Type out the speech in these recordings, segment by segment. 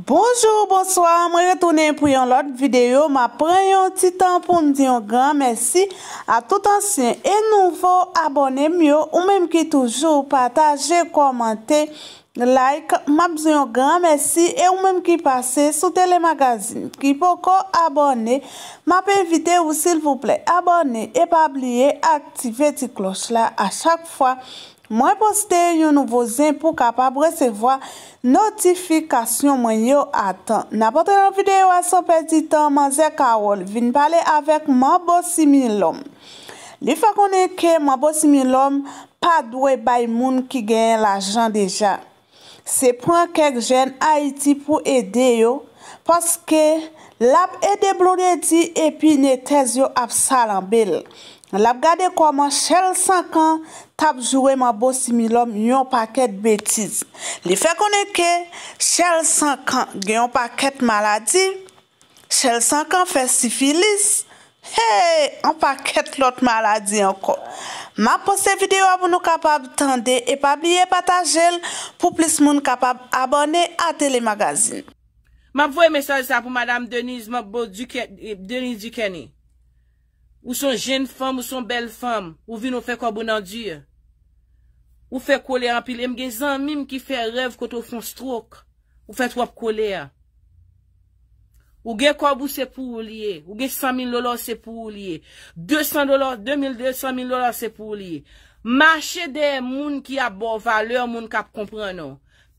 Bonjour, bonsoir, mwen retounen pou yon lot videyo, mwen pren yon ti tan pou mdiyon gran, mersi, a tout ansyen e nouvo abone myo, ou mwen mki toujou pataje, komante, like, mwen mziyon gran, mersi, e ou mwen mki pase sou telemagazin ki po ko abone, mwen mpe invite ou sil vouple abone e pa bliye aktive ti kloch la a chak fwa. Mwen poste yon nouvo zin pou kapab resevoa notifikasyon mwen yo atan. N apote yon videyo aso peti tan, man zè kawol, vin pale avek mwen bosi min lom. Li fè konen ke mwen bosi min lom pa dwe bay moun ki gen l ajan deja. Se pon kek jen Haiti pou ede yo, poske lap ede blonedi epi ne tez yo ap salan beli. nan lap gade kwa man chèl 5 an tap jwè man bo similom yon paket betiz. Li fè konen ke, chèl 5 an gen yon paket maladi, chèl 5 an fè sifilis, hey, yon paket lot maladi anko. Ma pou se videwa pou nou kapab tande e pa biye patajel pou plis moun kapab abone a telemagazin. Ma pou e mesaj sa pou madame Denis, man bo Denis Dukenie. Ou son jen fòm, ou son bel fòm, ou vi nou fè kobou nan dîr. Ou fè kolè apilèm, gen zan mim ki fè rèv koto fon strok, ou fè twap kolè. Ou gen kobou se pou ou liye, ou gen 100.000 lòlòl se pou ou liye, 200.000 lòlòl, 2200.000 lòlòl se pou ou liye. Mâche de moun ki ap bo valèr moun kap komprèn nou.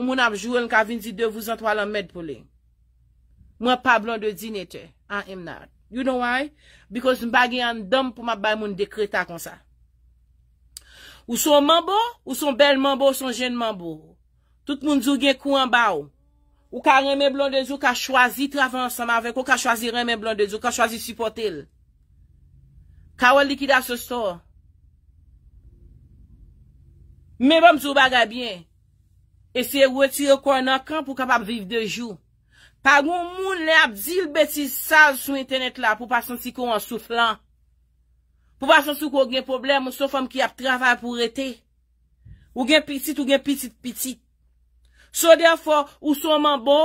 Moun apjou eln ka vindi de vou zan to alan med pou li. Mwen pa blon de zinete. I am not. You know why? Because mba gen an dam pou mba bay moun dekretan kon sa. Ou son mambou, ou son bel mambou, ou son gen mambou. Tout moun zou gen kou an bau. Ou ka reme blon de zou, ka chwazi travansan ma vek. Ou ka chwazi reme blon de zou, ka chwazi sipote el. Ka wè likida se stor. Mwen mbam zou baga bien. Eseye wè ti rekon nan kan pou kapap viv de jou. Pagoun moun lè ap zil beti sal sou internet la pou pa santi kon ansou flan. Pou pa santi kon gen problem moun sou fòm ki ap travè pou rete. Ou gen pitit ou gen pitit pitit. Sò den fò, ou sou man bo,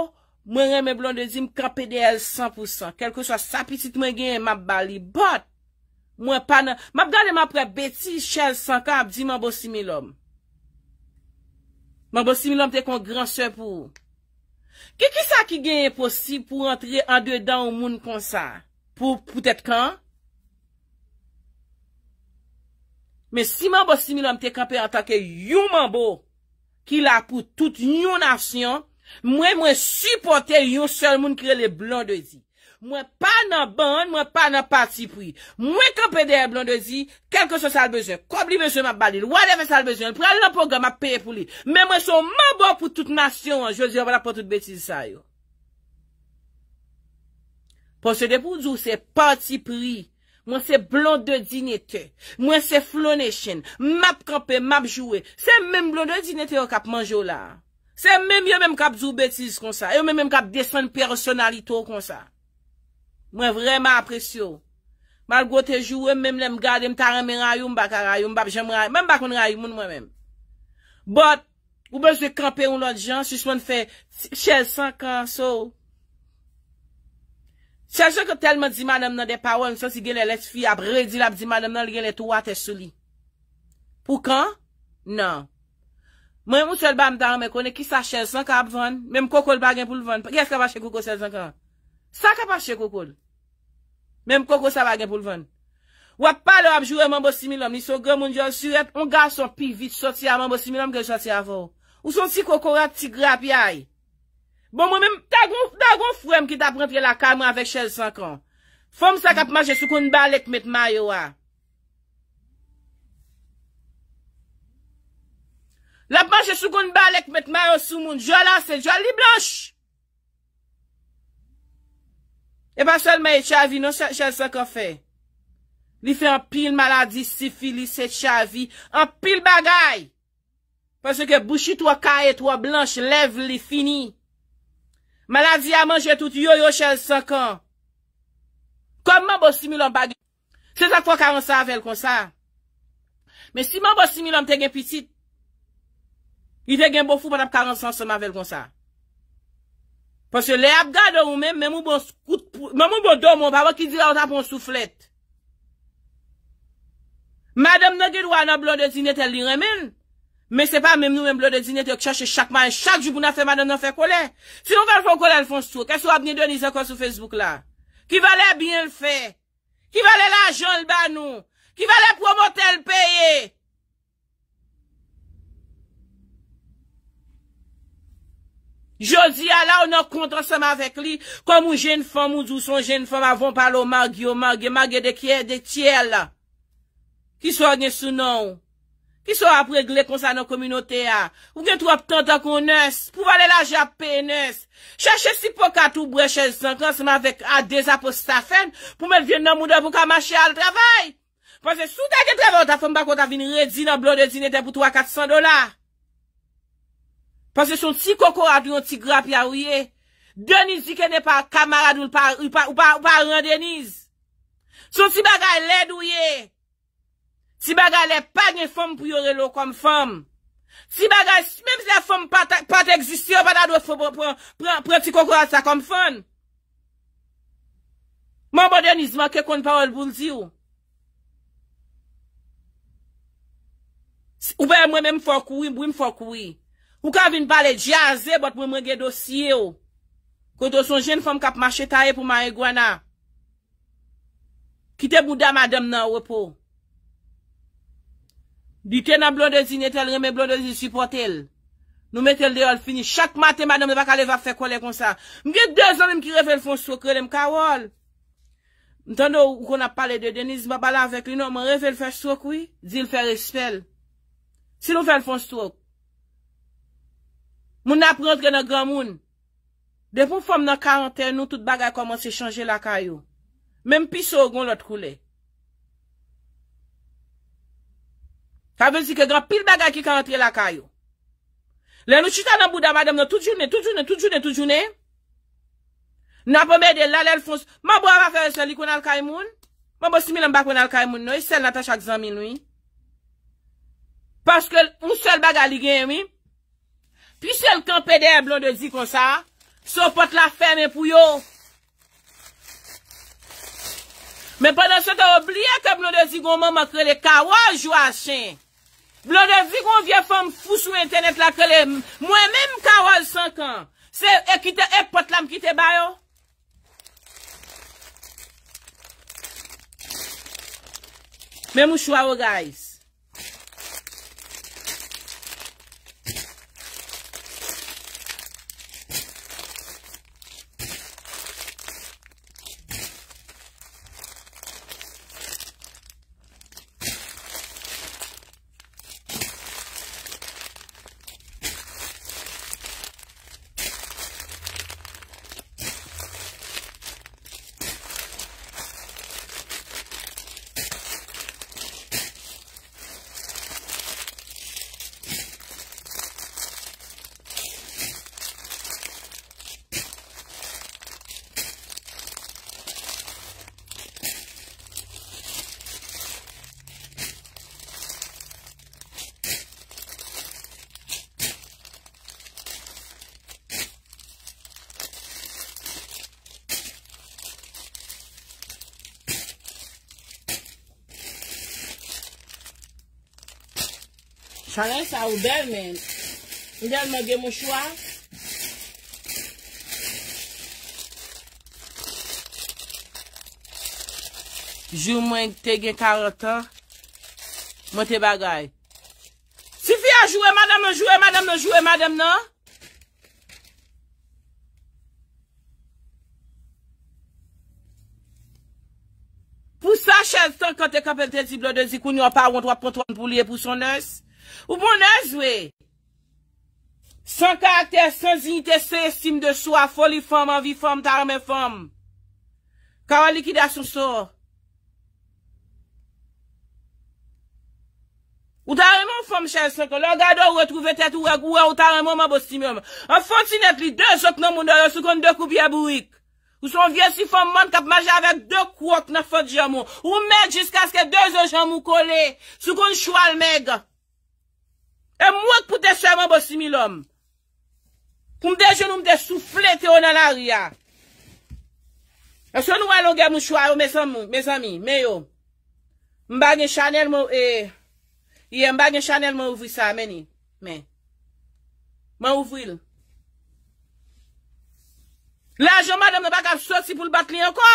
mwen reme blon de zim kapè de el 100%. Kèl ke sò sa pitit mwen gen mab bali bot. Mwen panan, mab gande mab pre beti chèl sankan ap zi man bo simi lòm. Man bo simi lam te kon gran se pou. Kè ki sa ki genye posib pou rentre an de dan ou moun konsa? Pou poutet kan? Men si man bo simi lam te kape an takè yon man bo ki la pou tout yon asyon, mwen mwen sipote yon se moun kre le blan de zi. Mwen pa nan ban, mwen pa nan pati pri. Mwen kapè de blonde zi, kelke se salbezen. Kwa bli ven se map balil, wadeve salbezen, pral nan poga map peye pou li. Men mwen son mabon pou tout nasyon, anjou zi, wala pou tout betize sa yo. Pon se de pou zou se pati pri, mwen se blonde zi nete. Mwen se flone chen, map kapè, map jouè. Se mèm blonde zi nete yo kap manjou la. Se mèm yo mèm kap zou betize kon sa, yo mèm mèm kap desen personalito kon sa. Mwen vreman apresyo. Mal gote jou, wèm mèm lèm gade mtare mè rayou mbaka rayou mbap jèm rayou. Mèm bak mwen rayou moun mwen mèm. Bot, wèm jwè kampe yon lot jan, sèch mwen fè 165 an sou. 165 an kèp telman di manan mnen de pawon, sèch si gèle let fi ap redi la p di manan mnen lè gèle tou atè sou li. Pou kan? Nan. Mwen mwen chèl bèm dan mè konè kisa 165 an ap ven, mèm koko l bagen pou l ven. Kèk sèk avache koko 165 an? Saka pa che kokol. Mem kokol sa bagen pou lvan. Wap palo ap jure mambosimilom. Ni so gen moun jonsuret. On ga son pi vit soti a mambosimilom gen soti avon. Ou son si kokora ti gra pi ay. Bon moun men tagon frem ki ta prenti la kamon avek chel sankan. Fom saka ap manje sou kon balek met mayo wa. Lap manje sou kon balek met mayo sou moun. Jola se joli blanche. E pa sol maye chavi, non chal sankan fe. Li fe an pil maladi, sifili, set chavi, an pil bagay. Pase ke bouchi to a kaye, to a blanche, lev li fini. Maladi a manje tout, yo yo chal sankan. Komman bo simil an bagay. Se la fwa karen san vel kon sa. Men si man bo simil an te gen piti. Li te gen bo fwo pan ap karen san se ma vel kon sa. Pase le ap gado ou men, men ou bon skout. Mamoun bon do, moun pa, wak ki di la ah, wata pon souflet. Madame nan di dou an nan blon de zinete, el li remen. Men se pa men nou men blon de zinete, yo ki chache chakman, chak jibou nan fe, madame nan fe kole. Si nou fèl fèl kole, el fèl souflet. Kè sou a bini de ni zekon sou Facebook la? Ki valè bien l'fè? Ki valè l'ajon l'banou? Ki valè promote l'peye? Jodi ala ou nan kontan seman vek li, kom ou jen fom ou zouson jen fom avon palo magi o magi, magi de kye de tiyel la, ki so a gne sou nou, ki so a pregle konsa nan kominote a, ou gen tou ap tentan kon nes, pou vane la japon nes, chache si poka tou breche zankan seman vek a de zapo stafen, pou men vyen nan moude pou ka mache al travay, pan se sou teke travay ou ta fom bako ta vin redzi nan blon de zinete pou 3-400 dolar, Pansè son si kokor adou yon ti grap ya ouye, deniz di kene pa kamar adou ou pa rande niz. Son si bagay led ouye, si bagay le pagnè fom pou yore lou kom fom, si bagay, mèm se fom pat ekzistiyon, pat adou pou pre ti kokor a sa kom fon. Mòm bo deniz man ke kon pa oul boulzi ou. Ou pe mwen mwen mfok ouy mwen mfok ouy. Ou ka vin pale jaze bot mwen mwen ge dosye ou. Koto son jen fom kap mache tae pou mwen e gwana. Kite bouda madem nan wepo. Dite nan blondezi netel reme blondezi suportel. Nou metel deol fini. Chak mate madem neva kale va fe kole konsa. Mwen ge dezon mwen ki revel fons trok relem kawol. Mwen tando ou kon ap pale de Deniz mba bala avek lino. Mwen revel fons trok oui? Zil fè respel. Se nou fèl fons trok. Moun ap rentre nan gran moun. De pou fom nan karante, nou tout bagay komanse chanje lakay yo. Mem pi so goun lot koule. Ta vel si ke gran pil bagay ki ka rentre lakay yo. Le nou chita nan bouda madem nou tout jounen, tout jounen, tout jounen, tout jounen. Nan pou mède lalèl fons. Mabou ap akare se likoun alkay moun. Mabou simil an bakoun alkay moun nou. E sel nata chak zanmin oui. Paske un sel bagay li gen oui. Pi sel kan pede e blon de zi kon sa, sou pot la fè men pou yo. Men penan se te obliye ke blon de zi kon man man krele kawal jou asen. Blon de zi kon vie fèm fous sou internet la krele mwen men mkawal sankan. Se ek pot la mkite bayo. Men mou chwa yo guys. Faren sa ou bel men. Del men gen mou chwa. Jou mwen te gen karata. Mwen te bagay. Sifya jou e madame, jou e madame, jou e madame nan? Pou sa chel ston kante kapel te ziblo de zikou ni apawon 3.3 pou liye pou son nes? Ou pou nan zwe, san karakter, san zinite, san estime de sou a foli fom, a vi fom, ta reme fom. Ka wali ki da sou sou. Ou ta reme fom chen senke, la gado ou e truve tet ou ek ou e ou ta reme ou ma bosti mèm. An fon si net li, de jok nan moun do yo, sou kon de kou biye bouik. Ou son vye si fom man kap maje avèk de kou ak nan fote jamon. Ou mèd jisk aske de jok jan moun kole, sou kon chou al mèd. E mwak pou deswa mwen bo simil om. Koum deje nou mde souffle te o nan ari ya. E se nou an longen mwen chwa yo, me zami, me yo. Mbagye chanel mwen... Iye, mbagye chanel mwen ouvri sa, meni. Men. Mwen ouvri l. La jomad mwen bak ap sosi pou l batli anko.